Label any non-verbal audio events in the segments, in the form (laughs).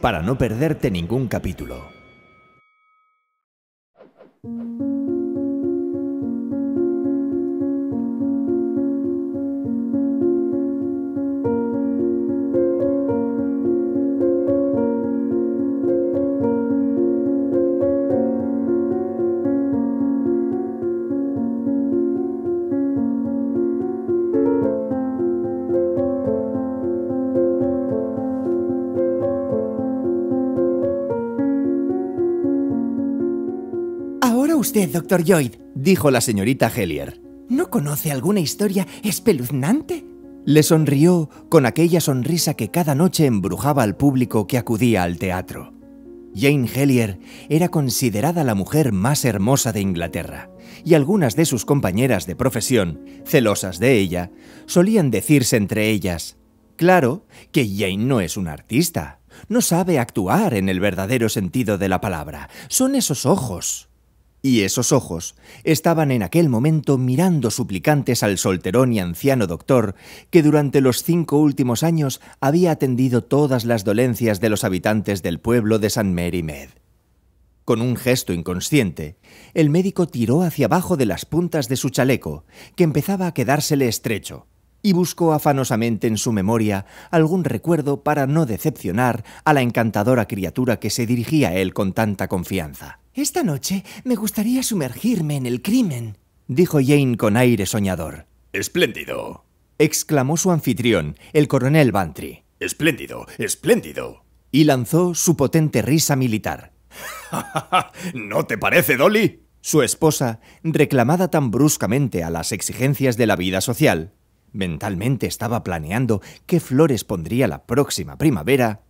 para no perderte ningún capítulo. doctor Lloyd? dijo la señorita Hellier. ¿No conoce alguna historia espeluznante? Le sonrió con aquella sonrisa que cada noche embrujaba al público que acudía al teatro. Jane Hellier era considerada la mujer más hermosa de Inglaterra, y algunas de sus compañeras de profesión, celosas de ella, solían decirse entre ellas, Claro que Jane no es una artista, no sabe actuar en el verdadero sentido de la palabra, son esos ojos. Y esos ojos estaban en aquel momento mirando suplicantes al solterón y anciano doctor que durante los cinco últimos años había atendido todas las dolencias de los habitantes del pueblo de San Mary Con un gesto inconsciente, el médico tiró hacia abajo de las puntas de su chaleco, que empezaba a quedársele estrecho, y buscó afanosamente en su memoria algún recuerdo para no decepcionar a la encantadora criatura que se dirigía a él con tanta confianza. Esta noche me gustaría sumergirme en el crimen, dijo Jane con aire soñador. Espléndido, exclamó su anfitrión, el coronel Bantry. Espléndido, espléndido. Y lanzó su potente risa militar. (laughs) ¿No te parece, Dolly? Su esposa, reclamada tan bruscamente a las exigencias de la vida social, mentalmente estaba planeando qué flores pondría la próxima primavera,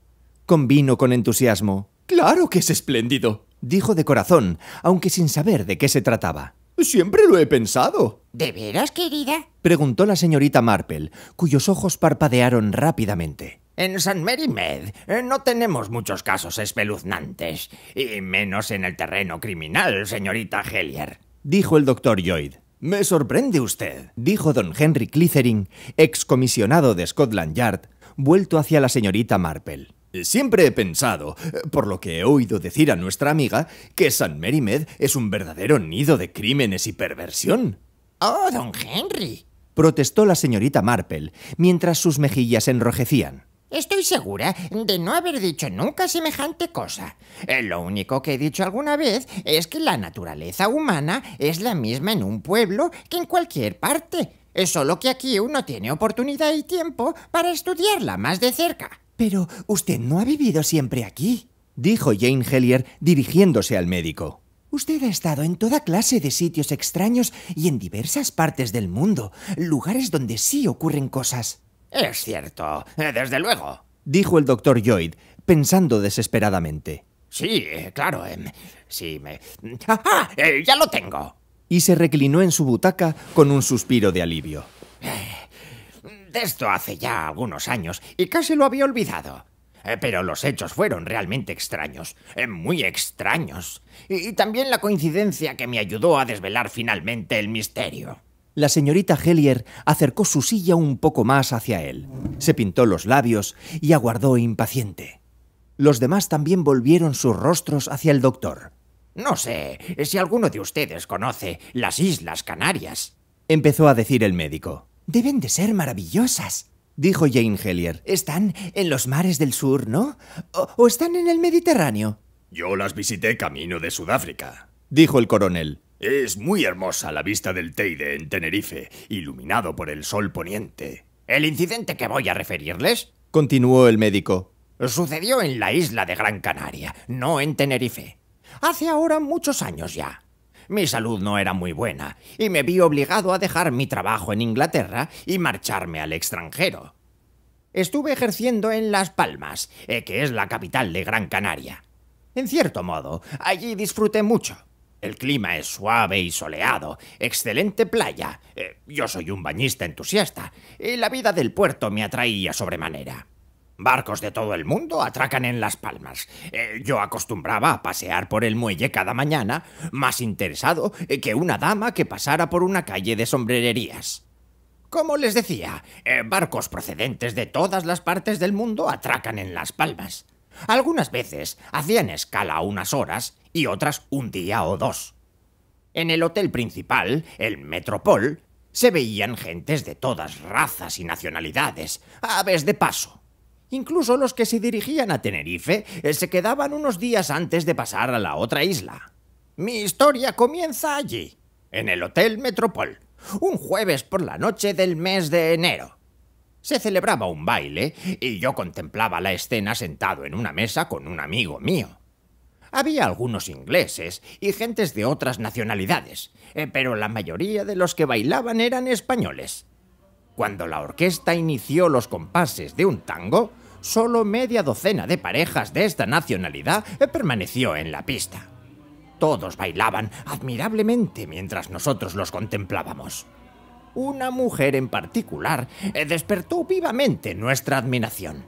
convino con entusiasmo. Claro que es espléndido dijo de corazón, aunque sin saber de qué se trataba. Siempre lo he pensado. ¿De veras, querida? preguntó la señorita Marple, cuyos ojos parpadearon rápidamente. En San Mary Med eh, no tenemos muchos casos espeluznantes, y menos en el terreno criminal, señorita Hellier, dijo el doctor Lloyd. Me sorprende usted, dijo don Henry Clithering, excomisionado de Scotland Yard, vuelto hacia la señorita Marple. Eh, siempre he pensado, eh, por lo que he oído decir a nuestra amiga, que San Merrimed es un verdadero nido de crímenes y perversión. ¡Oh, don Henry! protestó la señorita Marple, mientras sus mejillas enrojecían. Estoy segura de no haber dicho nunca semejante cosa. Eh, lo único que he dicho alguna vez es que la naturaleza humana es la misma en un pueblo que en cualquier parte, Es solo que aquí uno tiene oportunidad y tiempo para estudiarla más de cerca. Pero usted no ha vivido siempre aquí, dijo Jane Hellier dirigiéndose al médico. Usted ha estado en toda clase de sitios extraños y en diversas partes del mundo, lugares donde sí ocurren cosas. Es cierto, desde luego, dijo el doctor Lloyd, pensando desesperadamente. Sí, claro, em, sí me... ¡Ah! Eh, ya lo tengo. Y se reclinó en su butaca con un suspiro de alivio. Eh, de esto hace ya algunos años y casi lo había olvidado. Eh, pero los hechos fueron realmente extraños, eh, muy extraños. Y también la coincidencia que me ayudó a desvelar finalmente el misterio. La señorita Hellier acercó su silla un poco más hacia él, se pintó los labios y aguardó impaciente. Los demás también volvieron sus rostros hacia el doctor. No sé si alguno de ustedes conoce las Islas Canarias, empezó a decir el médico. Deben de ser maravillosas, dijo Jane Hellier. Están en los mares del sur, ¿no? O, o están en el Mediterráneo. Yo las visité camino de Sudáfrica, dijo el coronel. Es muy hermosa la vista del Teide en Tenerife, iluminado por el sol poniente. El incidente que voy a referirles, continuó el médico, sucedió en la isla de Gran Canaria, no en Tenerife. Hace ahora muchos años ya. Mi salud no era muy buena y me vi obligado a dejar mi trabajo en Inglaterra y marcharme al extranjero. Estuve ejerciendo en Las Palmas, eh, que es la capital de Gran Canaria. En cierto modo, allí disfruté mucho. El clima es suave y soleado, excelente playa. Eh, yo soy un bañista entusiasta y la vida del puerto me atraía sobremanera. Barcos de todo el mundo atracan en Las Palmas. Eh, yo acostumbraba a pasear por el muelle cada mañana, más interesado eh, que una dama que pasara por una calle de sombrererías. Como les decía, eh, barcos procedentes de todas las partes del mundo atracan en Las Palmas. Algunas veces hacían escala unas horas y otras un día o dos. En el hotel principal, el Metropol, se veían gentes de todas razas y nacionalidades, aves de paso. Incluso los que se dirigían a Tenerife eh, se quedaban unos días antes de pasar a la otra isla. Mi historia comienza allí, en el Hotel Metropol, un jueves por la noche del mes de enero. Se celebraba un baile y yo contemplaba la escena sentado en una mesa con un amigo mío. Había algunos ingleses y gentes de otras nacionalidades, eh, pero la mayoría de los que bailaban eran españoles. Cuando la orquesta inició los compases de un tango, solo media docena de parejas de esta nacionalidad eh, permaneció en la pista. Todos bailaban admirablemente mientras nosotros los contemplábamos. Una mujer en particular eh, despertó vivamente nuestra admiración.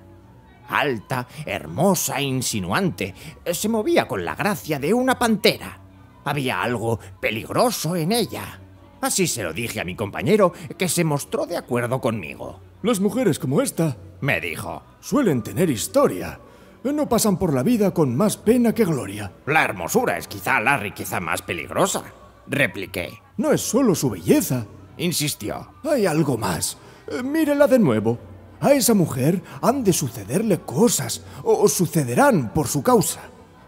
Alta, hermosa e insinuante, eh, se movía con la gracia de una pantera. Había algo peligroso en ella. Así se lo dije a mi compañero, que se mostró de acuerdo conmigo. Las mujeres como esta, me dijo, suelen tener historia. No pasan por la vida con más pena que gloria. La hermosura es quizá la riqueza más peligrosa, repliqué. No es solo su belleza, insistió. Hay algo más. Eh, mírela de nuevo. A esa mujer han de sucederle cosas, o sucederán por su causa.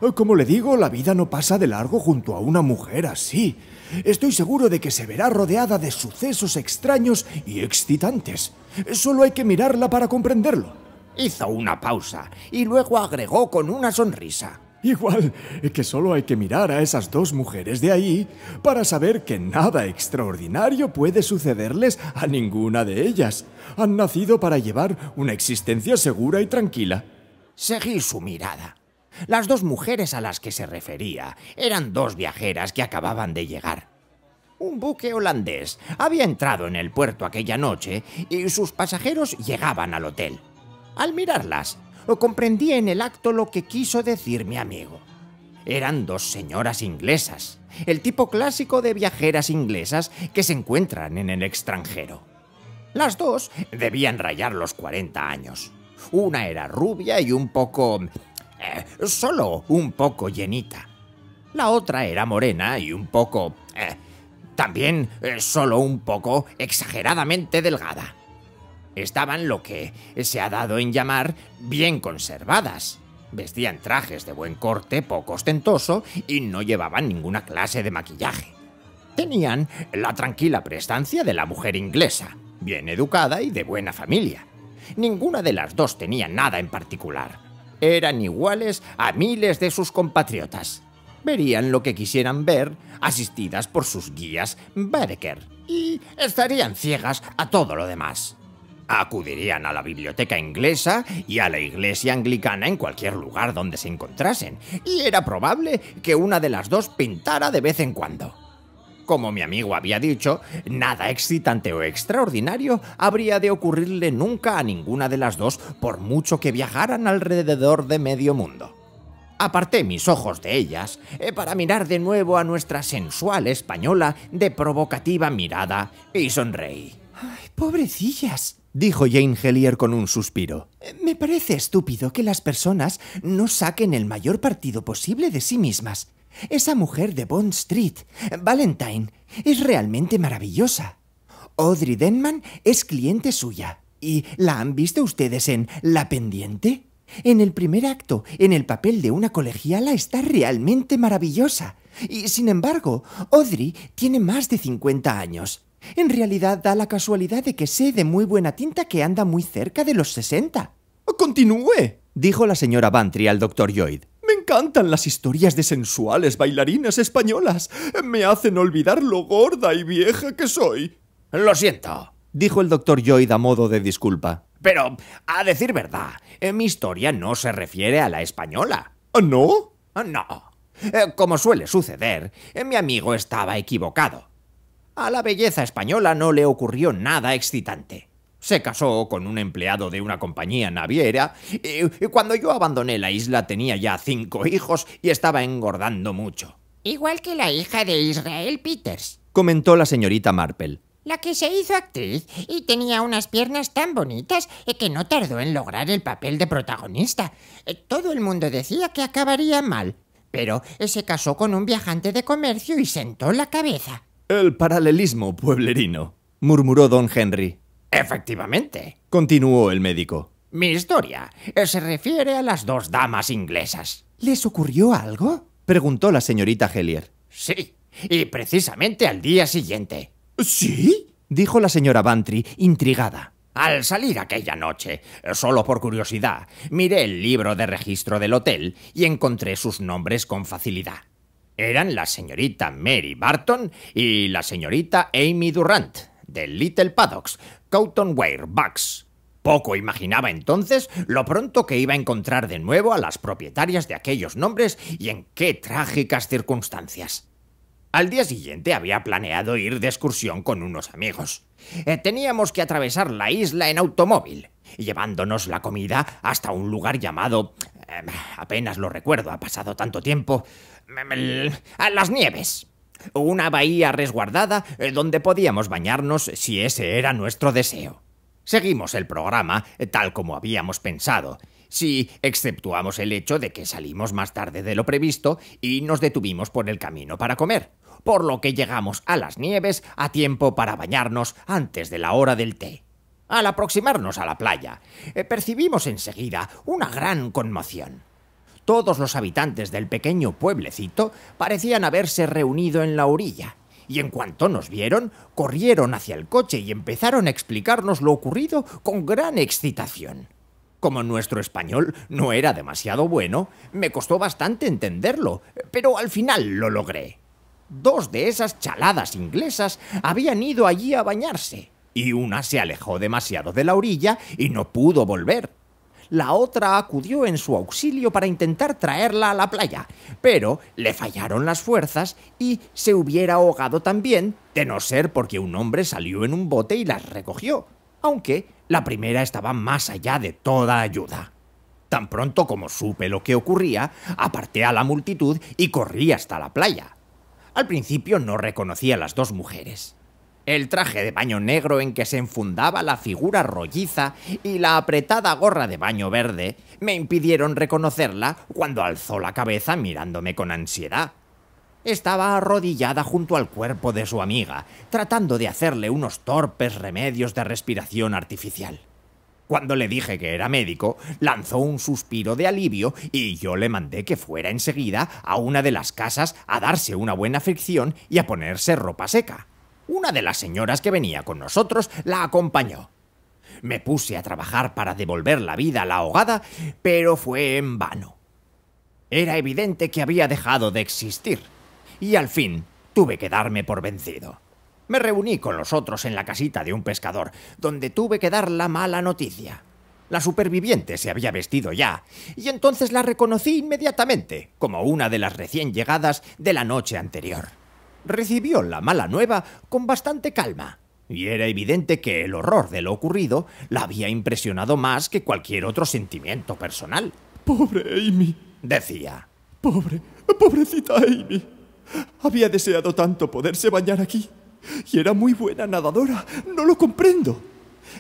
Eh, como le digo, la vida no pasa de largo junto a una mujer así. Estoy seguro de que se verá rodeada de sucesos extraños y excitantes. Solo hay que mirarla para comprenderlo. Hizo una pausa y luego agregó con una sonrisa. Igual que solo hay que mirar a esas dos mujeres de ahí para saber que nada extraordinario puede sucederles a ninguna de ellas. Han nacido para llevar una existencia segura y tranquila. Seguí su mirada. Las dos mujeres a las que se refería eran dos viajeras que acababan de llegar. Un buque holandés había entrado en el puerto aquella noche y sus pasajeros llegaban al hotel. Al mirarlas, comprendí en el acto lo que quiso decir mi amigo. Eran dos señoras inglesas, el tipo clásico de viajeras inglesas que se encuentran en el extranjero. Las dos debían rayar los 40 años. Una era rubia y un poco eh, solo un poco llenita. La otra era morena y un poco... Eh, también eh, solo un poco exageradamente delgada. Estaban lo que se ha dado en llamar bien conservadas. Vestían trajes de buen corte, poco ostentoso, y no llevaban ninguna clase de maquillaje. Tenían la tranquila prestancia de la mujer inglesa, bien educada y de buena familia. Ninguna de las dos tenía nada en particular, eran iguales a miles de sus compatriotas. Verían lo que quisieran ver, asistidas por sus guías Bareker, y estarían ciegas a todo lo demás. Acudirían a la biblioteca inglesa y a la iglesia anglicana en cualquier lugar donde se encontrasen, y era probable que una de las dos pintara de vez en cuando. Como mi amigo había dicho, nada excitante o extraordinario habría de ocurrirle nunca a ninguna de las dos por mucho que viajaran alrededor de medio mundo. Aparté mis ojos de ellas eh, para mirar de nuevo a nuestra sensual española de provocativa mirada y sonreí. Ay, pobrecillas, dijo Jane Hellier con un suspiro. Me parece estúpido que las personas no saquen el mayor partido posible de sí mismas. Esa mujer de Bond Street, Valentine, es realmente maravillosa. Audrey Denman es cliente suya. ¿Y la han visto ustedes en La Pendiente? En el primer acto, en el papel de una colegiala, está realmente maravillosa. Y sin embargo, Audrey tiene más de 50 años. En realidad da la casualidad de que sé de muy buena tinta que anda muy cerca de los 60. Continúe, dijo la señora Bantry al doctor Lloyd. Cantan las historias de sensuales bailarinas españolas. Me hacen olvidar lo gorda y vieja que soy. Lo siento, dijo el doctor Lloyd a modo de disculpa. Pero, a decir verdad, eh, mi historia no se refiere a la española. ¿Ah, ¿No? Ah, no. Eh, como suele suceder, eh, mi amigo estaba equivocado. A la belleza española no le ocurrió nada excitante. Se casó con un empleado de una compañía naviera. Y cuando yo abandoné la isla tenía ya cinco hijos y estaba engordando mucho. Igual que la hija de Israel Peters, comentó la señorita Marple. La que se hizo actriz y tenía unas piernas tan bonitas eh, que no tardó en lograr el papel de protagonista. Eh, todo el mundo decía que acabaría mal, pero eh, se casó con un viajante de comercio y sentó la cabeza. El paralelismo pueblerino, murmuró don Henry. Efectivamente, continuó el médico. Mi historia se refiere a las dos damas inglesas. ¿Les ocurrió algo? preguntó la señorita Hellier. Sí, y precisamente al día siguiente. ¿Sí? dijo la señora Bantry, intrigada. Al salir aquella noche, solo por curiosidad, miré el libro de registro del hotel y encontré sus nombres con facilidad. Eran la señorita Mary Barton y la señorita Amy Durant, de Little Paddocks, Cotton Ware Poco imaginaba entonces lo pronto que iba a encontrar de nuevo a las propietarias de aquellos nombres y en qué trágicas circunstancias. Al día siguiente había planeado ir de excursión con unos amigos. Eh, teníamos que atravesar la isla en automóvil, llevándonos la comida hasta un lugar llamado... Em, apenas lo recuerdo, ha pasado tanto tiempo... Em, a Las nieves una bahía resguardada eh, donde podíamos bañarnos si ese era nuestro deseo. Seguimos el programa eh, tal como habíamos pensado, si exceptuamos el hecho de que salimos más tarde de lo previsto y nos detuvimos por el camino para comer, por lo que llegamos a las nieves a tiempo para bañarnos antes de la hora del té. Al aproximarnos a la playa, eh, percibimos enseguida una gran conmoción. Todos los habitantes del pequeño pueblecito parecían haberse reunido en la orilla, y en cuanto nos vieron, corrieron hacia el coche y empezaron a explicarnos lo ocurrido con gran excitación. Como nuestro español no era demasiado bueno, me costó bastante entenderlo, pero al final lo logré. Dos de esas chaladas inglesas habían ido allí a bañarse, y una se alejó demasiado de la orilla y no pudo volver la otra acudió en su auxilio para intentar traerla a la playa, pero le fallaron las fuerzas y se hubiera ahogado también, de no ser porque un hombre salió en un bote y las recogió, aunque la primera estaba más allá de toda ayuda. Tan pronto como supe lo que ocurría, aparté a la multitud y corrí hasta la playa. Al principio no reconocí a las dos mujeres. El traje de baño negro en que se enfundaba la figura rolliza y la apretada gorra de baño verde me impidieron reconocerla cuando alzó la cabeza mirándome con ansiedad. Estaba arrodillada junto al cuerpo de su amiga, tratando de hacerle unos torpes remedios de respiración artificial. Cuando le dije que era médico, lanzó un suspiro de alivio y yo le mandé que fuera enseguida a una de las casas a darse una buena fricción y a ponerse ropa seca. Una de las señoras que venía con nosotros la acompañó. Me puse a trabajar para devolver la vida a la ahogada, pero fue en vano. Era evidente que había dejado de existir, y al fin tuve que darme por vencido. Me reuní con los otros en la casita de un pescador, donde tuve que dar la mala noticia. La superviviente se había vestido ya, y entonces la reconocí inmediatamente como una de las recién llegadas de la noche anterior recibió la mala nueva con bastante calma, y era evidente que el horror de lo ocurrido la había impresionado más que cualquier otro sentimiento personal. Pobre Amy, decía. Pobre, pobrecita Amy. Había deseado tanto poderse bañar aquí. Y era muy buena nadadora. No lo comprendo.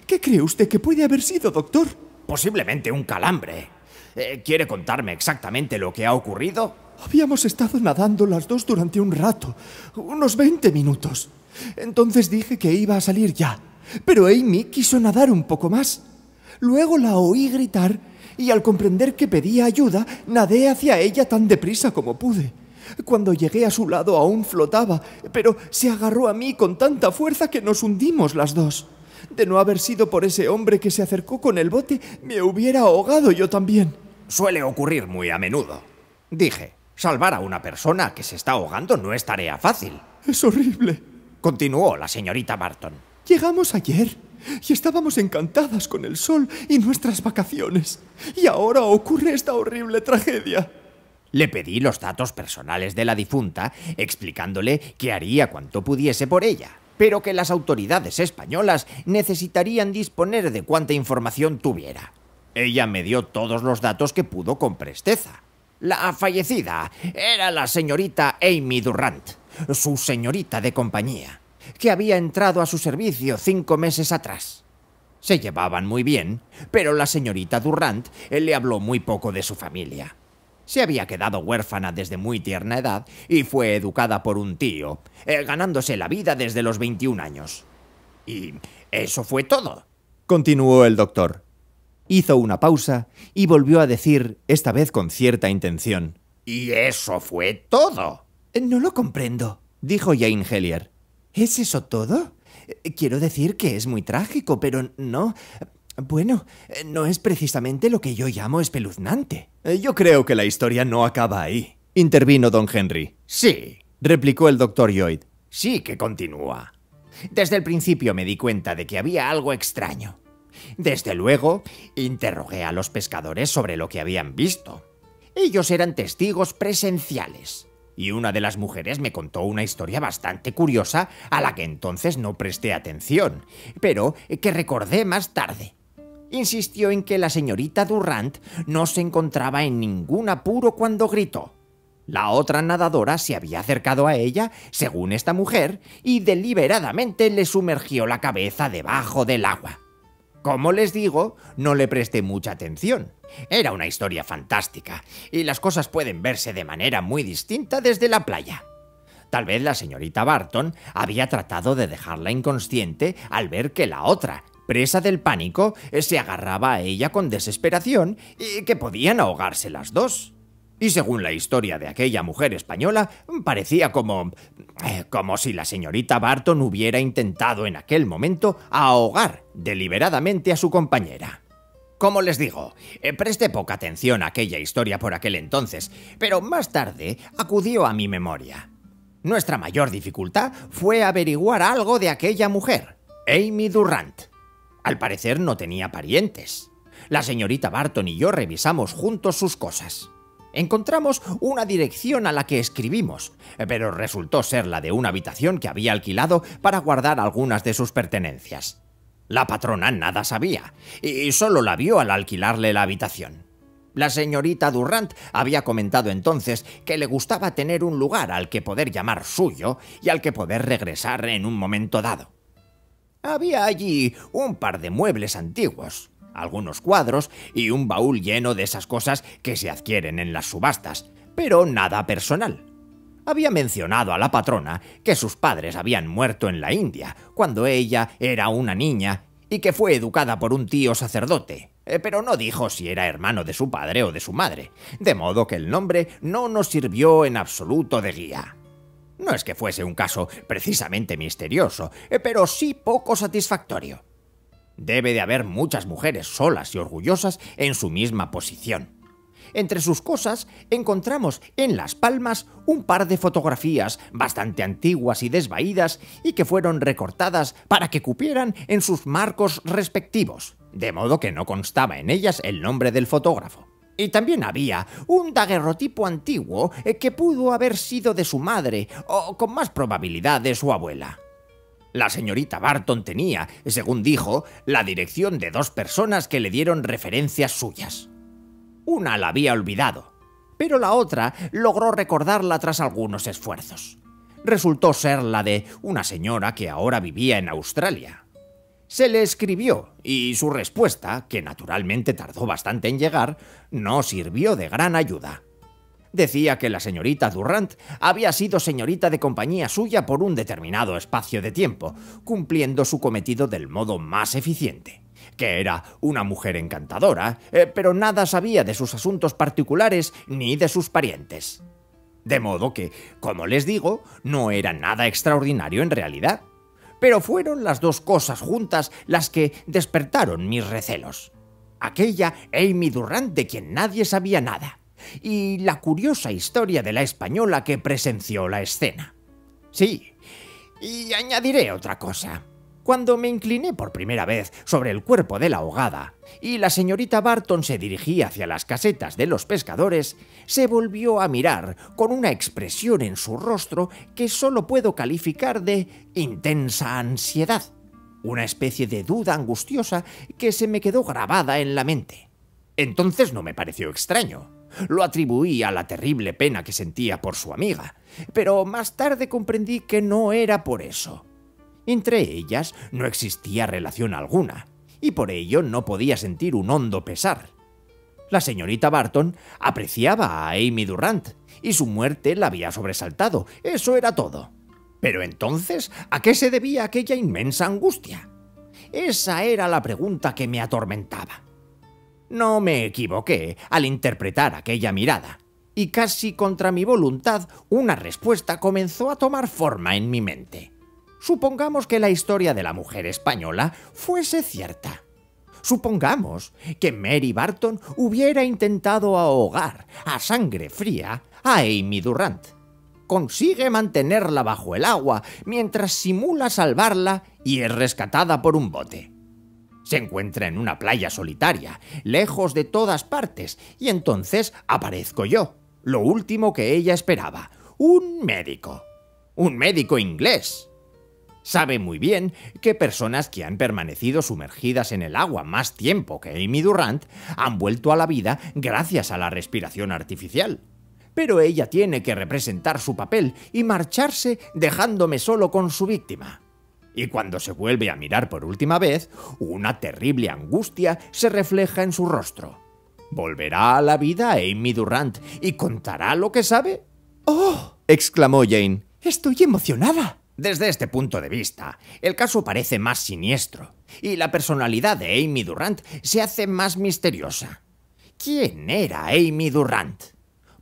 ¿Qué cree usted que puede haber sido, doctor? Posiblemente un calambre. Eh, ¿Quiere contarme exactamente lo que ha ocurrido? Habíamos estado nadando las dos durante un rato, unos 20 minutos. Entonces dije que iba a salir ya, pero Amy quiso nadar un poco más. Luego la oí gritar y al comprender que pedía ayuda, nadé hacia ella tan deprisa como pude. Cuando llegué a su lado aún flotaba, pero se agarró a mí con tanta fuerza que nos hundimos las dos. De no haber sido por ese hombre que se acercó con el bote, me hubiera ahogado yo también. Suele ocurrir muy a menudo, dije. Salvar a una persona que se está ahogando no es tarea fácil. Es horrible. Continuó la señorita Barton. Llegamos ayer y estábamos encantadas con el sol y nuestras vacaciones. Y ahora ocurre esta horrible tragedia. Le pedí los datos personales de la difunta, explicándole que haría cuanto pudiese por ella, pero que las autoridades españolas necesitarían disponer de cuanta información tuviera. Ella me dio todos los datos que pudo con presteza. La fallecida era la señorita Amy Durrant, su señorita de compañía, que había entrado a su servicio cinco meses atrás. Se llevaban muy bien, pero la señorita Durrant eh, le habló muy poco de su familia. Se había quedado huérfana desde muy tierna edad y fue educada por un tío, eh, ganándose la vida desde los 21 años. Y eso fue todo, continuó el doctor hizo una pausa y volvió a decir, esta vez con cierta intención. ¿Y eso fue todo? No lo comprendo, dijo Jane Hellier. ¿Es eso todo? Quiero decir que es muy trágico, pero no... Bueno, no es precisamente lo que yo llamo espeluznante. Yo creo que la historia no acaba ahí, intervino don Henry. Sí, replicó el doctor Lloyd. Sí que continúa. Desde el principio me di cuenta de que había algo extraño. Desde luego, interrogué a los pescadores sobre lo que habían visto. Ellos eran testigos presenciales. Y una de las mujeres me contó una historia bastante curiosa a la que entonces no presté atención, pero que recordé más tarde. Insistió en que la señorita Durrant no se encontraba en ningún apuro cuando gritó. La otra nadadora se había acercado a ella, según esta mujer, y deliberadamente le sumergió la cabeza debajo del agua. Como les digo, no le presté mucha atención. Era una historia fantástica, y las cosas pueden verse de manera muy distinta desde la playa. Tal vez la señorita Barton había tratado de dejarla inconsciente al ver que la otra, presa del pánico, se agarraba a ella con desesperación y que podían ahogarse las dos y según la historia de aquella mujer española, parecía como... Eh, como si la señorita Barton hubiera intentado en aquel momento ahogar deliberadamente a su compañera. Como les digo, eh, presté poca atención a aquella historia por aquel entonces, pero más tarde acudió a mi memoria. Nuestra mayor dificultad fue averiguar algo de aquella mujer, Amy Durant. Al parecer no tenía parientes. La señorita Barton y yo revisamos juntos sus cosas. Encontramos una dirección a la que escribimos, pero resultó ser la de una habitación que había alquilado para guardar algunas de sus pertenencias. La patrona nada sabía, y solo la vio al alquilarle la habitación. La señorita Durrant había comentado entonces que le gustaba tener un lugar al que poder llamar suyo y al que poder regresar en un momento dado. Había allí un par de muebles antiguos, algunos cuadros y un baúl lleno de esas cosas que se adquieren en las subastas, pero nada personal. Había mencionado a la patrona que sus padres habían muerto en la India cuando ella era una niña y que fue educada por un tío sacerdote, eh, pero no dijo si era hermano de su padre o de su madre, de modo que el nombre no nos sirvió en absoluto de guía. No es que fuese un caso precisamente misterioso, eh, pero sí poco satisfactorio. Debe de haber muchas mujeres solas y orgullosas en su misma posición. Entre sus cosas encontramos en Las Palmas un par de fotografías bastante antiguas y desvaídas y que fueron recortadas para que cupieran en sus marcos respectivos, de modo que no constaba en ellas el nombre del fotógrafo. Y también había un daguerrotipo antiguo eh, que pudo haber sido de su madre o con más probabilidad de su abuela. La señorita Barton tenía, según dijo, la dirección de dos personas que le dieron referencias suyas. Una la había olvidado, pero la otra logró recordarla tras algunos esfuerzos. Resultó ser la de una señora que ahora vivía en Australia. Se le escribió y su respuesta, que naturalmente tardó bastante en llegar, no sirvió de gran ayuda decía que la señorita Durrant había sido señorita de compañía suya por un determinado espacio de tiempo, cumpliendo su cometido del modo más eficiente que era una mujer encantadora, eh, pero nada sabía de sus asuntos particulares ni de sus parientes. De modo que, como les digo, no era nada extraordinario en realidad. Pero fueron las dos cosas juntas las que despertaron mis recelos. Aquella Amy Durrant de quien nadie sabía nada, y la curiosa historia de la española que presenció la escena. Sí, y añadiré otra cosa. Cuando me incliné por primera vez sobre el cuerpo de la ahogada y la señorita Barton se dirigía hacia las casetas de los pescadores, se volvió a mirar con una expresión en su rostro que solo puedo calificar de intensa ansiedad, una especie de duda angustiosa que se me quedó grabada en la mente. Entonces no me pareció extraño. Lo atribuí a la terrible pena que sentía por su amiga, pero más tarde comprendí que no era por eso. Entre ellas no existía relación alguna, y por ello no podía sentir un hondo pesar. La señorita Barton apreciaba a Amy Durant, y su muerte la había sobresaltado, eso era todo. Pero entonces, ¿a qué se debía aquella inmensa angustia? Esa era la pregunta que me atormentaba. No me equivoqué al interpretar aquella mirada, y casi contra mi voluntad una respuesta comenzó a tomar forma en mi mente. Supongamos que la historia de la mujer española fuese cierta. Supongamos que Mary Barton hubiera intentado ahogar a sangre fría a Amy Durant. Consigue mantenerla bajo el agua mientras simula salvarla y es rescatada por un bote. Se encuentra en una playa solitaria, lejos de todas partes, y entonces aparezco yo, lo último que ella esperaba, un médico. Un médico inglés. Sabe muy bien que personas que han permanecido sumergidas en el agua más tiempo que Amy Durant han vuelto a la vida gracias a la respiración artificial. Pero ella tiene que representar su papel y marcharse dejándome solo con su víctima. Y cuando se vuelve a mirar por última vez, una terrible angustia se refleja en su rostro. ¿Volverá a la vida Amy Durant y contará lo que sabe? ¡Oh! exclamó Jane. Estoy emocionada. Desde este punto de vista, el caso parece más siniestro, y la personalidad de Amy Durant se hace más misteriosa. ¿Quién era Amy Durant?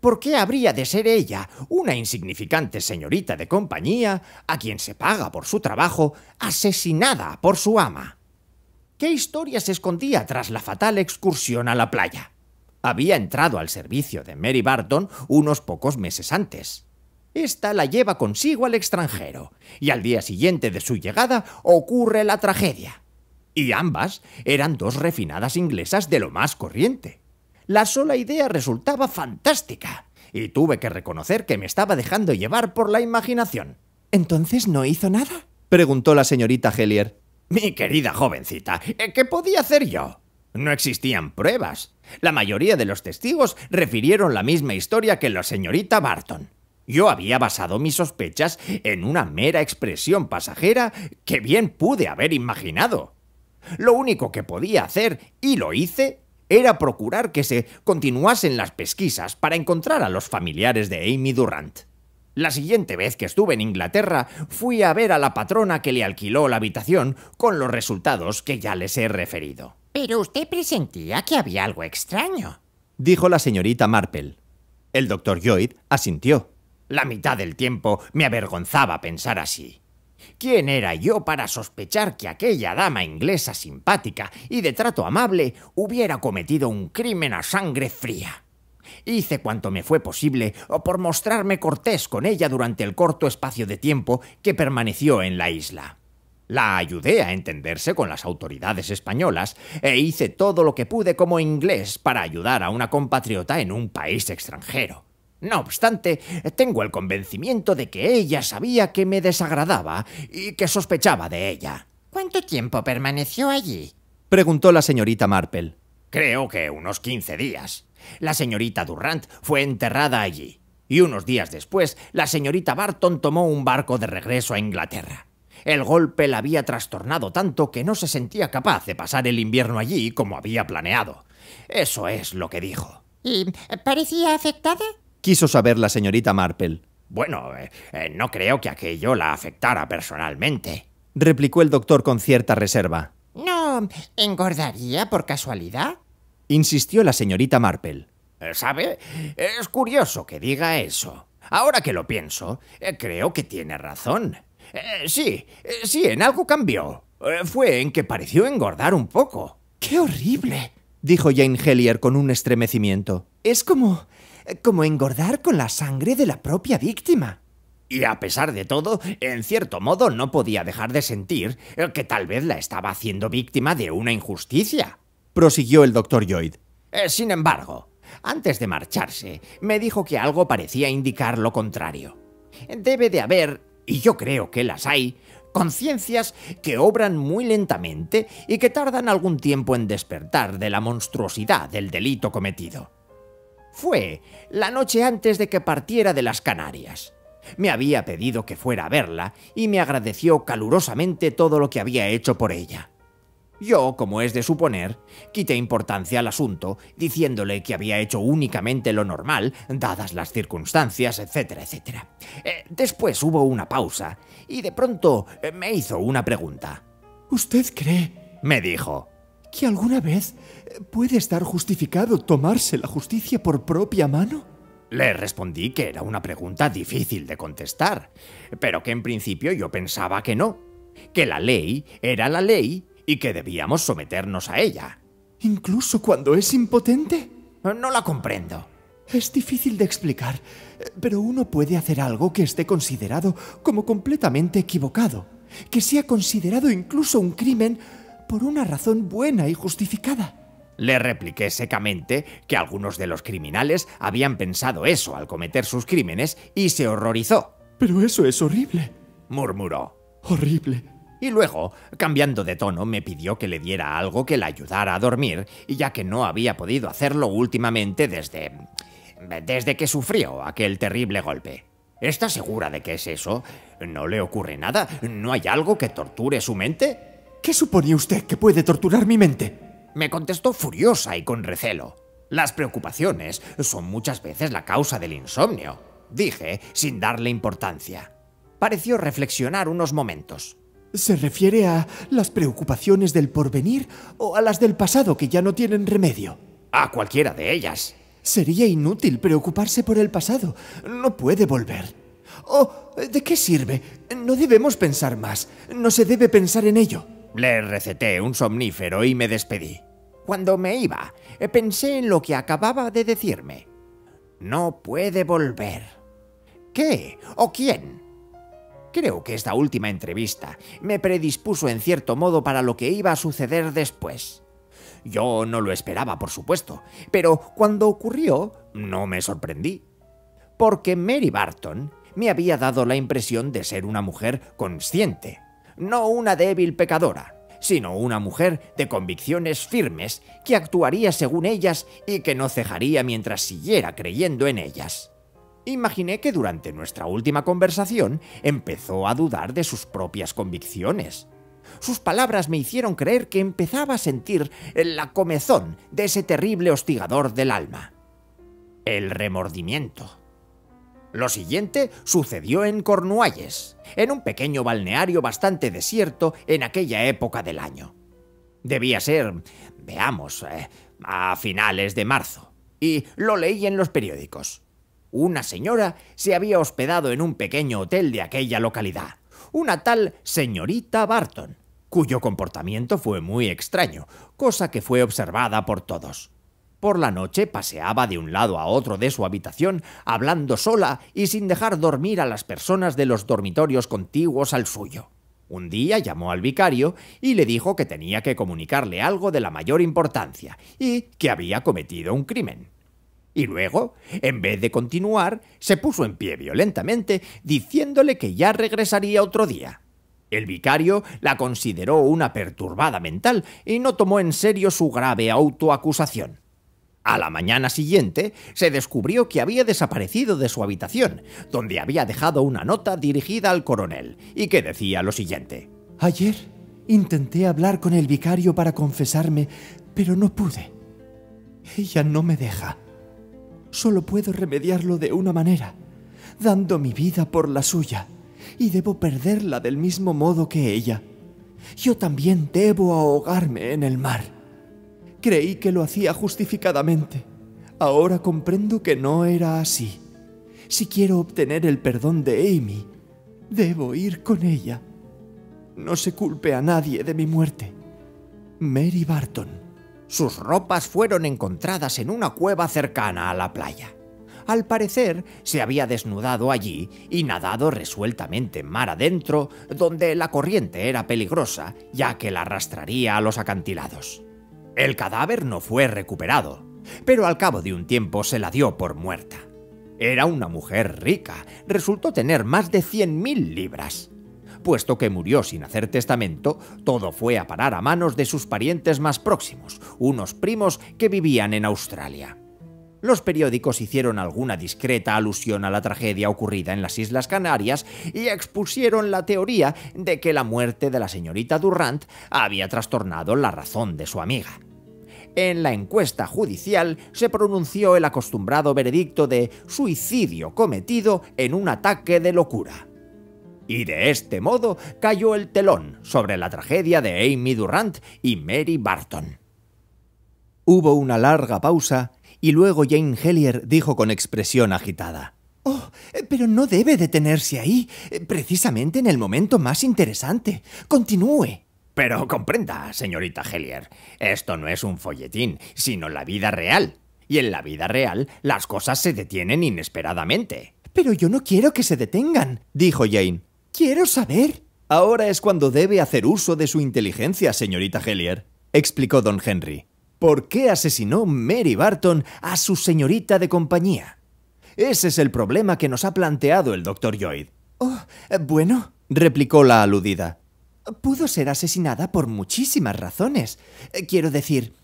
¿Por qué habría de ser ella, una insignificante señorita de compañía, a quien se paga por su trabajo, asesinada por su ama? ¿Qué historia se escondía tras la fatal excursión a la playa? Había entrado al servicio de Mary Barton unos pocos meses antes. Esta la lleva consigo al extranjero, y al día siguiente de su llegada ocurre la tragedia. Y ambas eran dos refinadas inglesas de lo más corriente. La sola idea resultaba fantástica, y tuve que reconocer que me estaba dejando llevar por la imaginación. ¿Entonces no hizo nada? preguntó la señorita Hellier. Mi querida jovencita, eh, ¿qué podía hacer yo? No existían pruebas. La mayoría de los testigos refirieron la misma historia que la señorita Barton. Yo había basado mis sospechas en una mera expresión pasajera que bien pude haber imaginado. Lo único que podía hacer, y lo hice, era procurar que se continuasen las pesquisas para encontrar a los familiares de Amy Durant. La siguiente vez que estuve en Inglaterra fui a ver a la patrona que le alquiló la habitación con los resultados que ya les he referido. Pero usted presentía que había algo extraño, dijo la señorita Marple. El doctor Lloyd asintió. La mitad del tiempo me avergonzaba pensar así. ¿Quién era yo para sospechar que aquella dama inglesa simpática y de trato amable hubiera cometido un crimen a sangre fría? Hice cuanto me fue posible por mostrarme cortés con ella durante el corto espacio de tiempo que permaneció en la isla. La ayudé a entenderse con las autoridades españolas e hice todo lo que pude como inglés para ayudar a una compatriota en un país extranjero. No obstante, tengo el convencimiento de que ella sabía que me desagradaba y que sospechaba de ella. ¿Cuánto tiempo permaneció allí? preguntó la señorita Marple. Creo que unos quince días. La señorita Durrant fue enterrada allí, y unos días después la señorita Barton tomó un barco de regreso a Inglaterra. El golpe la había trastornado tanto que no se sentía capaz de pasar el invierno allí como había planeado. Eso es lo que dijo. ¿Y parecía afectada? quiso saber la señorita Marple. Bueno, eh, eh, no creo que aquello la afectara personalmente, replicó el doctor con cierta reserva. ¿No engordaría por casualidad? insistió la señorita Marple. Eh, ¿Sabe? Es curioso que diga eso. Ahora que lo pienso, creo que tiene razón. sí, sí, en algo cambió. fue en que pareció engordar un poco. ¡Qué horrible! dijo Jane Hellier con un estremecimiento. Es como eh, como engordar con la sangre de la propia víctima. Y a pesar de todo, en cierto modo no podía dejar de sentir eh, que tal vez la estaba haciendo víctima de una injusticia. Prosiguió el doctor Lloyd. Eh, sin embargo, antes de marcharse, me dijo que algo parecía indicar lo contrario. Debe de haber, y yo creo que las hay, conciencias que obran muy lentamente y que tardan algún tiempo en despertar de la monstruosidad del delito cometido. Fue la noche antes de que partiera de las Canarias. Me había pedido que fuera a verla y me agradeció calurosamente todo lo que había hecho por ella. Yo, como es de suponer, quité importancia al asunto, diciéndole que había hecho únicamente lo normal, dadas las circunstancias, etcétera, etcétera. Eh, después hubo una pausa, y de pronto eh, me hizo una pregunta. ¿Usted cree? me dijo. ¿Que alguna vez ¿Puede estar justificado tomarse la justicia por propia mano? Le respondí que era una pregunta difícil de contestar, pero que en principio yo pensaba que no, que la ley era la ley y que debíamos someternos a ella. ¿Incluso cuando es impotente? No la comprendo. Es difícil de explicar, pero uno puede hacer algo que esté considerado como completamente equivocado, que sea considerado incluso un crimen por una razón buena y justificada. Le repliqué secamente que algunos de los criminales habían pensado eso al cometer sus crímenes y se horrorizó. Pero eso es horrible, murmuró. Horrible. Y luego, cambiando de tono, me pidió que le diera algo que la ayudara a dormir, ya que no había podido hacerlo últimamente desde... desde que sufrió aquel terrible golpe. ¿Está segura de que es eso? ¿No le ocurre nada? ¿No hay algo que torture su mente? ¿Qué supone usted que puede torturar mi mente? Me contestó furiosa y con recelo. Las preocupaciones son muchas veces la causa del insomnio, dije sin darle importancia. Pareció reflexionar unos momentos. ¿Se refiere a las preocupaciones del porvenir o a las del pasado que ya no tienen remedio? A cualquiera de ellas. Sería inútil preocuparse por el pasado. No puede volver. Oh, ¿de qué sirve? No debemos pensar más. No se debe pensar en ello. Le receté un somnífero y me despedí. Cuando me iba, eh, pensé en lo que acababa de decirme. No puede volver. ¿Qué? ¿O quién? Creo que esta última entrevista me predispuso en cierto modo para lo que iba a suceder después. Yo no lo esperaba, por supuesto, pero cuando ocurrió, no me sorprendí. Porque Mary Barton me había dado la impresión de ser una mujer consciente, no una débil pecadora, sino una mujer de convicciones firmes que actuaría según ellas y que no cejaría mientras siguiera creyendo en ellas. Imaginé que durante nuestra última conversación empezó a dudar de sus propias convicciones. Sus palabras me hicieron creer que empezaba a sentir la comezón de ese terrible hostigador del alma. El remordimiento. Lo siguiente sucedió en Cornualles, en un pequeño balneario bastante desierto en aquella época del año. Debía ser, veamos, eh, a finales de marzo, y lo leí en los periódicos. Una señora se había hospedado en un pequeño hotel de aquella localidad, una tal señorita Barton, cuyo comportamiento fue muy extraño, cosa que fue observada por todos. Por la noche paseaba de un lado a otro de su habitación, hablando sola y sin dejar dormir a las personas de los dormitorios contiguos al suyo. Un día llamó al vicario y le dijo que tenía que comunicarle algo de la mayor importancia y que había cometido un crimen. Y luego, en vez de continuar, se puso en pie violentamente, diciéndole que ya regresaría otro día. El vicario la consideró una perturbada mental y no tomó en serio su grave autoacusación. A la mañana siguiente, se descubrió que había desaparecido de su habitación, donde había dejado una nota dirigida al coronel, y que decía lo siguiente. Ayer intenté hablar con el vicario para confesarme, pero no pude. Ella no me deja. Solo puedo remediarlo de una manera, dando mi vida por la suya, y debo perderla del mismo modo que ella. Yo también debo ahogarme en el mar. Creí que lo hacía justificadamente. Ahora comprendo que no era así. Si quiero obtener el perdón de Amy, debo ir con ella. No se culpe a nadie de mi muerte. Mary Barton. Sus ropas fueron encontradas en una cueva cercana a la playa. Al parecer, se había desnudado allí y nadado resueltamente mar adentro, donde la corriente era peligrosa, ya que la arrastraría a los acantilados. El cadáver no fue recuperado, pero al cabo de un tiempo se la dio por muerta. Era una mujer rica, resultó tener más de 100.000 libras. Puesto que murió sin hacer testamento, todo fue a parar a manos de sus parientes más próximos, unos primos que vivían en Australia. Los periódicos hicieron alguna discreta alusión a la tragedia ocurrida en las Islas Canarias y expusieron la teoría de que la muerte de la señorita Durrant había trastornado la razón de su amiga. En la encuesta judicial se pronunció el acostumbrado veredicto de suicidio cometido en un ataque de locura. Y de este modo cayó el telón sobre la tragedia de Amy Durrant y Mary Barton. Hubo una larga pausa y luego Jane Hellier dijo con expresión agitada. Oh, pero no debe detenerse ahí, precisamente en el momento más interesante. Continúe. Pero comprenda, señorita Hellier, esto no es un folletín, sino la vida real. Y en la vida real las cosas se detienen inesperadamente. Pero yo no quiero que se detengan, dijo Jane. Quiero saber. Ahora es cuando debe hacer uso de su inteligencia, señorita Hellier, explicó don Henry. ¿Por qué asesinó Mary Barton a su señorita de compañía? Ese es el problema que nos ha planteado el doctor Lloyd. Oh, eh, bueno, replicó la aludida. Pudo ser asesinada por muchísimas razones. Eh, quiero decir...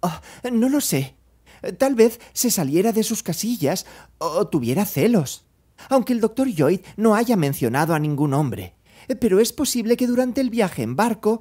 Oh, no lo sé. Tal vez se saliera de sus casillas o tuviera celos. Aunque el doctor Lloyd no haya mencionado a ningún hombre. Eh, pero es posible que durante el viaje en barco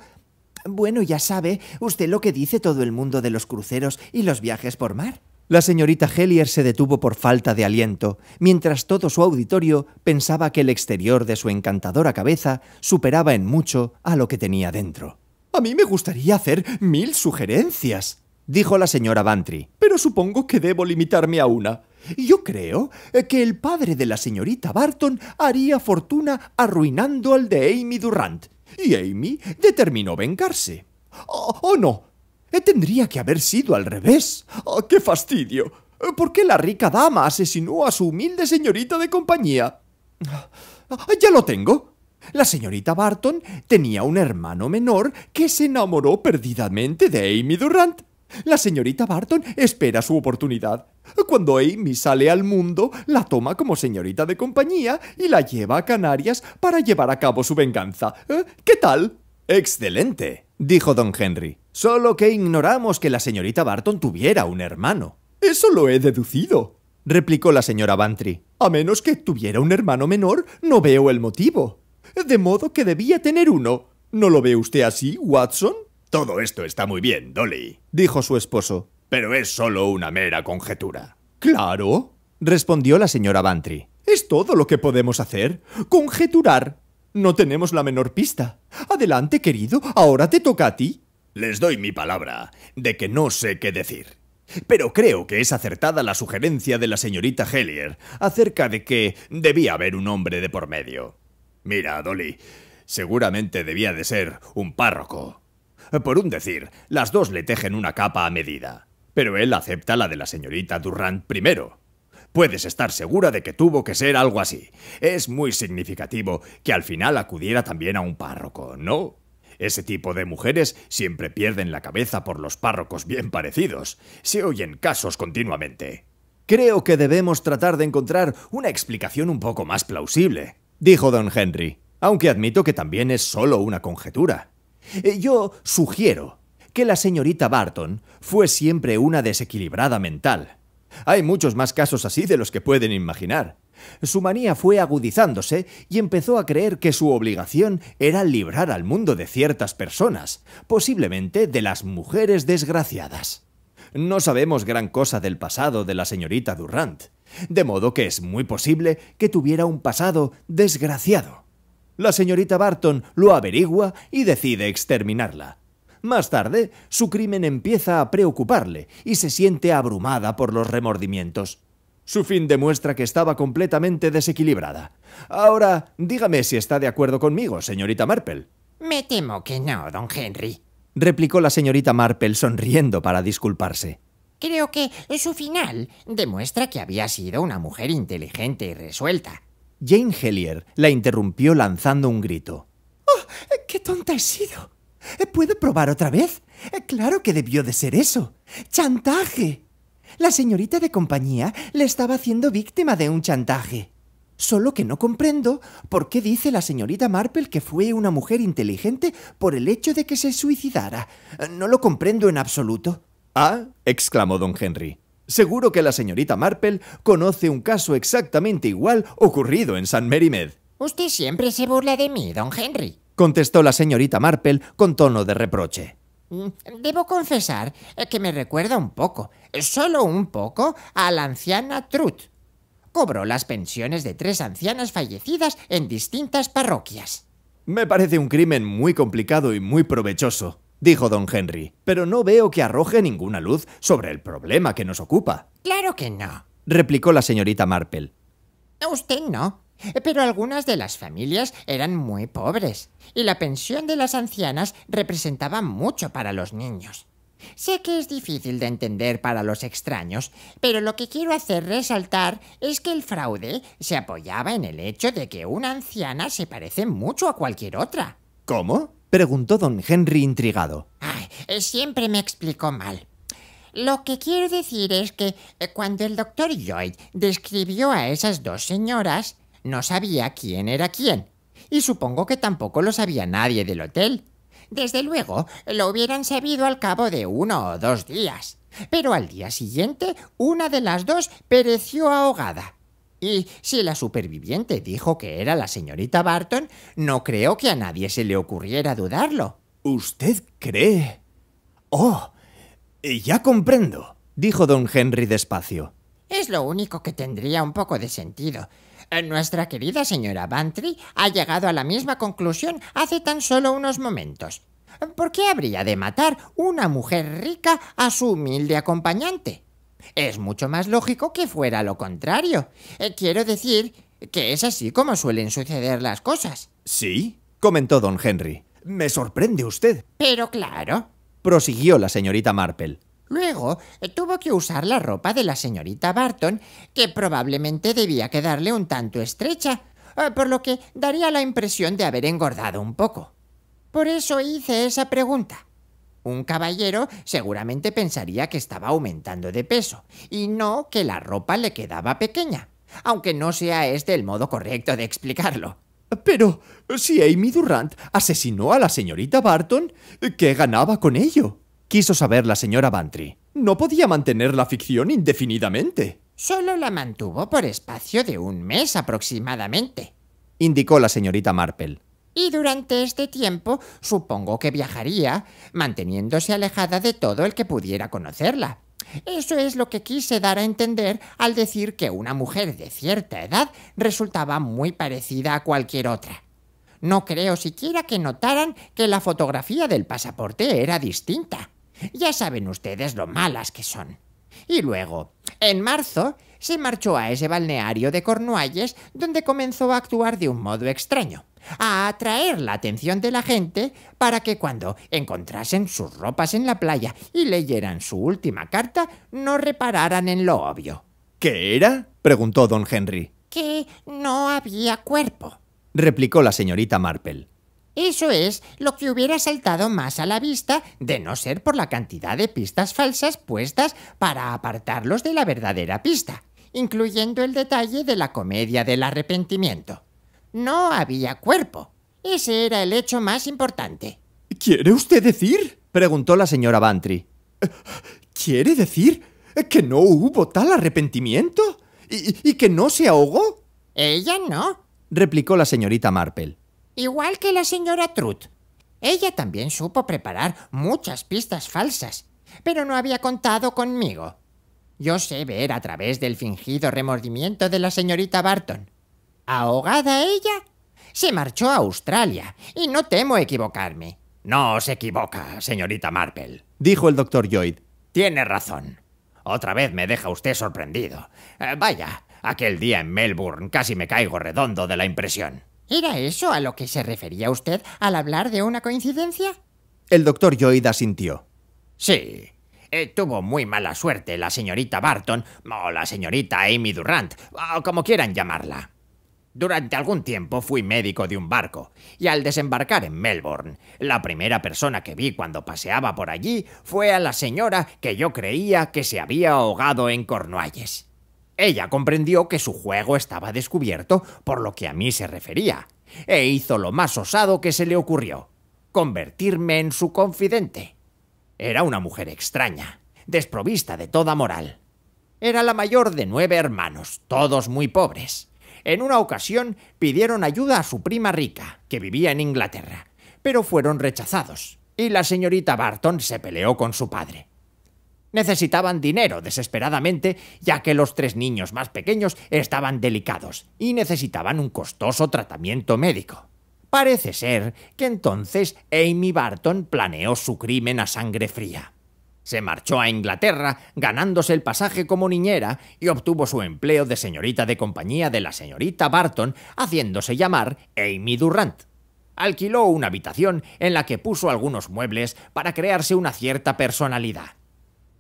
bueno, ya sabe usted lo que dice todo el mundo de los cruceros y los viajes por mar. La señorita Hellier se detuvo por falta de aliento, mientras todo su auditorio pensaba que el exterior de su encantadora cabeza superaba en mucho a lo que tenía dentro. A mí me gustaría hacer mil sugerencias, dijo la señora Bantry, pero supongo que debo limitarme a una. Yo creo que el padre de la señorita Barton haría fortuna arruinando al de Amy Durant y Amy determinó vengarse. ¡Oh, oh no! Eh, tendría que haber sido al revés. Oh, ¡Qué fastidio! Eh, ¿Por qué la rica dama asesinó a su humilde señorita de compañía? Ah, ya lo tengo. La señorita Barton tenía un hermano menor que se enamoró perdidamente de Amy Durant. La señorita Barton espera su oportunidad. Cuando Amy sale al mundo, la toma como señorita de compañía y la lleva a Canarias para llevar a cabo su venganza. ¿Eh? ¿Qué tal? Excelente, dijo don Henry. Solo que ignoramos que la señorita Barton tuviera un hermano. Eso lo he deducido, replicó la señora Bantry. A menos que tuviera un hermano menor, no veo el motivo. De modo que debía tener uno. ¿No lo ve usted así, Watson? Todo esto está muy bien, Dolly, dijo su esposo. Pero es solo una mera conjetura. Claro, respondió la señora Bantry. Es todo lo que podemos hacer. Conjeturar. No tenemos la menor pista. Adelante, querido, ahora te toca a ti. Les doy mi palabra de que no sé qué decir. Pero creo que es acertada la sugerencia de la señorita Hellier acerca de que debía haber un hombre de por medio. Mira, Dolly, seguramente debía de ser un párroco por un decir, las dos le tejen una capa a medida. Pero él acepta la de la señorita Durrant primero. Puedes estar segura de que tuvo que ser algo así. Es muy significativo que al final acudiera también a un párroco, ¿no? Ese tipo de mujeres siempre pierden la cabeza por los párrocos bien parecidos. Se oyen casos continuamente. Creo que debemos tratar de encontrar una explicación un poco más plausible, dijo don Henry, aunque admito que también es solo una conjetura. Eh, yo sugiero que la señorita Barton fue siempre una desequilibrada mental. Hay muchos más casos así de los que pueden imaginar. Su manía fue agudizándose y empezó a creer que su obligación era librar al mundo de ciertas personas, posiblemente de las mujeres desgraciadas. No sabemos gran cosa del pasado de la señorita Durrant, de modo que es muy posible que tuviera un pasado desgraciado. La señorita Barton lo averigua y decide exterminarla. Más tarde, su crimen empieza a preocuparle y se siente abrumada por los remordimientos. Su fin demuestra que estaba completamente desequilibrada. Ahora, dígame si está de acuerdo conmigo, señorita Marple. Me temo que no, don Henry, replicó la señorita Marple sonriendo para disculparse. Creo que su final demuestra que había sido una mujer inteligente y resuelta. Jane Hellier la interrumpió lanzando un grito. ¡Oh! ¡Qué tonta he sido! ¿Puedo probar otra vez? Claro que debió de ser eso. ¡Chantaje! La señorita de compañía le estaba haciendo víctima de un chantaje. Solo que no comprendo por qué dice la señorita Marple que fue una mujer inteligente por el hecho de que se suicidara. No lo comprendo en absoluto. Ah, exclamó don Henry. Seguro que la señorita Marple conoce un caso exactamente igual ocurrido en San Merimed. Usted siempre se burla de mí, don Henry, contestó la señorita Marple con tono de reproche. Mm, debo confesar eh, que me recuerda un poco, solo un poco, a la anciana Trut. Cobró las pensiones de tres ancianas fallecidas en distintas parroquias. Me parece un crimen muy complicado y muy provechoso, dijo don Henry, pero no veo que arroje ninguna luz sobre el problema que nos ocupa. Claro que no, replicó la señorita Marple. Usted no, pero algunas de las familias eran muy pobres, y la pensión de las ancianas representaba mucho para los niños. Sé que es difícil de entender para los extraños, pero lo que quiero hacer resaltar es que el fraude se apoyaba en el hecho de que una anciana se parece mucho a cualquier otra. ¿Cómo? preguntó don Henry intrigado. Ay, eh, siempre me explicó mal. Lo que quiero decir es que eh, cuando el doctor Lloyd describió a esas dos señoras, no sabía quién era quién. Y supongo que tampoco lo sabía nadie del hotel. Desde luego, lo hubieran sabido al cabo de uno o dos días. Pero al día siguiente, una de las dos pereció ahogada. Y si la superviviente dijo que era la señorita Barton, no creo que a nadie se le ocurriera dudarlo. ¿Usted cree? Oh, eh, ya comprendo, dijo don Henry despacio. Es lo único que tendría un poco de sentido. Eh, nuestra querida señora Bantry ha llegado a la misma conclusión hace tan solo unos momentos. ¿Por qué habría de matar una mujer rica a su humilde acompañante? Es mucho más lógico que fuera lo contrario. Eh, quiero decir que es así como suelen suceder las cosas. Sí, comentó don Henry. Me sorprende usted. Pero claro, prosiguió la señorita Marple. Luego eh, tuvo que usar la ropa de la señorita Barton, que probablemente debía quedarle un tanto estrecha, eh, por lo que daría la impresión de haber engordado un poco. Por eso hice esa pregunta. Un caballero seguramente pensaría que estaba aumentando de peso, y no que la ropa le quedaba pequeña, aunque no sea este el modo correcto de explicarlo. Pero si Amy Durant asesinó a la señorita Barton, ¿qué ganaba con ello? Quiso saber la señora Bantry. No podía mantener la ficción indefinidamente. Solo la mantuvo por espacio de un mes aproximadamente, indicó la señorita Marple y durante este tiempo supongo que viajaría, manteniéndose alejada de todo el que pudiera conocerla. Eso es lo que quise dar a entender al decir que una mujer de cierta edad resultaba muy parecida a cualquier otra. No creo siquiera que notaran que la fotografía del pasaporte era distinta. Ya saben ustedes lo malas que son. Y luego, en marzo, se marchó a ese balneario de Cornualles donde comenzó a actuar de un modo extraño a atraer la atención de la gente para que cuando encontrasen sus ropas en la playa y leyeran su última carta, no repararan en lo obvio. ¿Qué era? preguntó don Henry. Que no había cuerpo, replicó la señorita Marple. Eso es lo que hubiera saltado más a la vista de no ser por la cantidad de pistas falsas puestas para apartarlos de la verdadera pista, incluyendo el detalle de la comedia del arrepentimiento. No había cuerpo. Ese era el hecho más importante. ¿Quiere usted decir? preguntó la señora Bantry. ¿Quiere decir que no hubo tal arrepentimiento? ¿Y, que no se ahogó? Ella no, replicó la señorita Marple. Igual que la señora Trut. Ella también supo preparar muchas pistas falsas, pero no había contado conmigo. Yo sé ver a través del fingido remordimiento de la señorita Barton ahogada ella, se marchó a Australia, y no temo equivocarme. No se equivoca, señorita Marple, dijo el doctor Lloyd. Tiene razón. Otra vez me deja usted sorprendido. Eh, vaya, aquel día en Melbourne casi me caigo redondo de la impresión. ¿Era eso a lo que se refería usted al hablar de una coincidencia? El doctor Lloyd asintió. Sí. Eh, tuvo muy mala suerte la señorita Barton o la señorita Amy Durant, o como quieran llamarla. Durante algún tiempo fui médico de un barco, y al desembarcar en Melbourne, la primera persona que vi cuando paseaba por allí fue a la señora que yo creía que se había ahogado en Cornualles. Ella comprendió que su juego estaba descubierto por lo que a mí se refería, e hizo lo más osado que se le ocurrió, convertirme en su confidente. Era una mujer extraña, desprovista de toda moral. Era la mayor de nueve hermanos, todos muy pobres. En una ocasión pidieron ayuda a su prima rica, que vivía en Inglaterra, pero fueron rechazados, y la señorita Barton se peleó con su padre. Necesitaban dinero desesperadamente, ya que los tres niños más pequeños estaban delicados y necesitaban un costoso tratamiento médico. Parece ser que entonces Amy Barton planeó su crimen a sangre fría. Se marchó a Inglaterra, ganándose el pasaje como niñera y obtuvo su empleo de señorita de compañía de la señorita Barton, haciéndose llamar Amy Durrant. Alquiló una habitación en la que puso algunos muebles para crearse una cierta personalidad.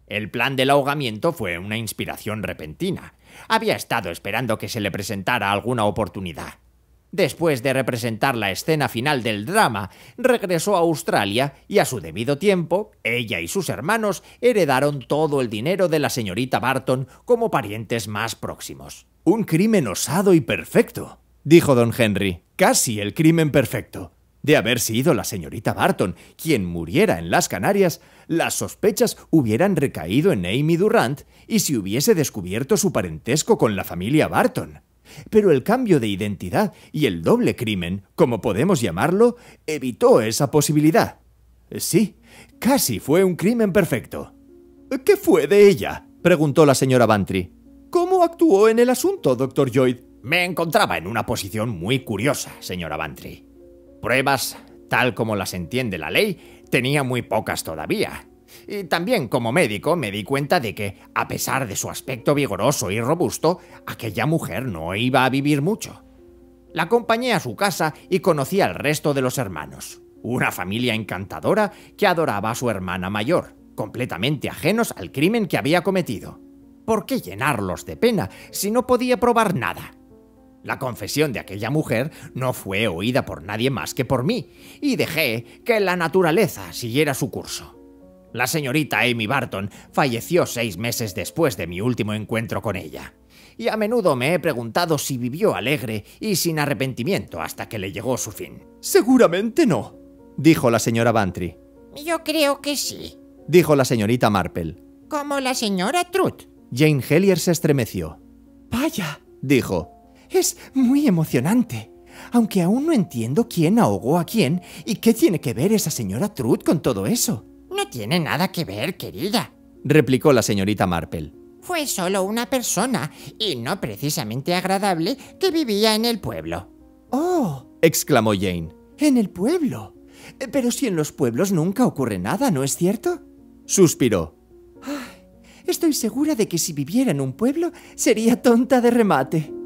El plan del ahogamiento fue una inspiración repentina. Había estado esperando que se le presentara alguna oportunidad después de representar la escena final del drama, regresó a Australia y a su debido tiempo, ella y sus hermanos heredaron todo el dinero de la señorita Barton como parientes más próximos. Un crimen osado y perfecto, dijo don Henry. Casi el crimen perfecto. De haber sido la señorita Barton quien muriera en las Canarias, las sospechas hubieran recaído en Amy Durant y si hubiese descubierto su parentesco con la familia Barton. Pero el cambio de identidad y el doble crimen, como podemos llamarlo, evitó esa posibilidad. Sí, casi fue un crimen perfecto. ¿Qué fue de ella? preguntó la señora Bantry. ¿Cómo actuó en el asunto, doctor Lloyd? Me encontraba en una posición muy curiosa, señora Bantry. Pruebas, tal como las entiende la ley, tenía muy pocas todavía. Y también como médico me di cuenta de que, a pesar de su aspecto vigoroso y robusto, aquella mujer no iba a vivir mucho. La acompañé a su casa y conocí al resto de los hermanos, una familia encantadora que adoraba a su hermana mayor, completamente ajenos al crimen que había cometido. ¿Por qué llenarlos de pena si no podía probar nada? La confesión de aquella mujer no fue oída por nadie más que por mí, y dejé que la naturaleza siguiera su curso. La señorita Amy Barton falleció seis meses después de mi último encuentro con ella. Y a menudo me he preguntado si vivió alegre y sin arrepentimiento hasta que le llegó su fin. Seguramente no, dijo la señora Bantry. Yo creo que sí, dijo la señorita Marple. Como la señora Truth? Jane Hellier se estremeció. Vaya, dijo. Es muy emocionante. Aunque aún no entiendo quién ahogó a quién y qué tiene que ver esa señora Truth con todo eso tiene nada que ver, querida, replicó la señorita Marple. Fue solo una persona, y no precisamente agradable, que vivía en el pueblo. ¡Oh! exclamó Jane. ¿En el pueblo? Eh, pero si en los pueblos nunca ocurre nada, ¿no es cierto? Suspiró. Estoy segura de que si viviera en un pueblo sería tonta de remate.